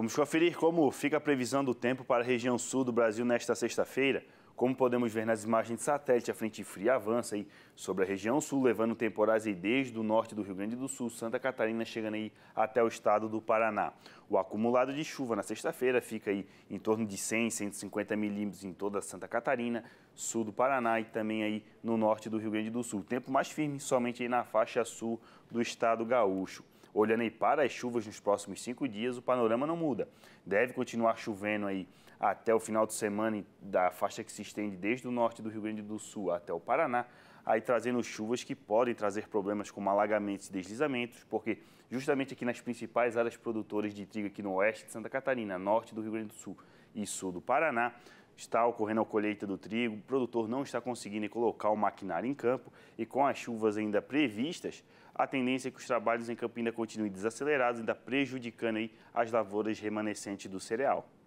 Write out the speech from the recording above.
Vamos conferir como fica a previsão do tempo para a região sul do Brasil nesta sexta-feira. Como podemos ver nas imagens de satélite, a frente fria avança aí sobre a região sul, levando temporais aí desde o norte do Rio Grande do Sul, Santa Catarina, chegando aí até o estado do Paraná. O acumulado de chuva na sexta-feira fica aí em torno de 100, 150 milímetros em toda Santa Catarina, sul do Paraná e também aí no norte do Rio Grande do Sul. Tempo mais firme somente aí na faixa sul do estado gaúcho. Olhando aí para as chuvas nos próximos cinco dias, o panorama não muda. Deve continuar chovendo aí até o final de semana da faixa que se estende desde o norte do Rio Grande do Sul até o Paraná aí trazendo chuvas que podem trazer problemas como alagamentos e deslizamentos, porque justamente aqui nas principais áreas produtoras de trigo aqui no oeste de Santa Catarina, norte do Rio Grande do Sul e sul do Paraná, está ocorrendo a colheita do trigo, o produtor não está conseguindo colocar o maquinário em campo e com as chuvas ainda previstas, a tendência é que os trabalhos em campo ainda continuem desacelerados, ainda prejudicando aí as lavouras remanescentes do cereal.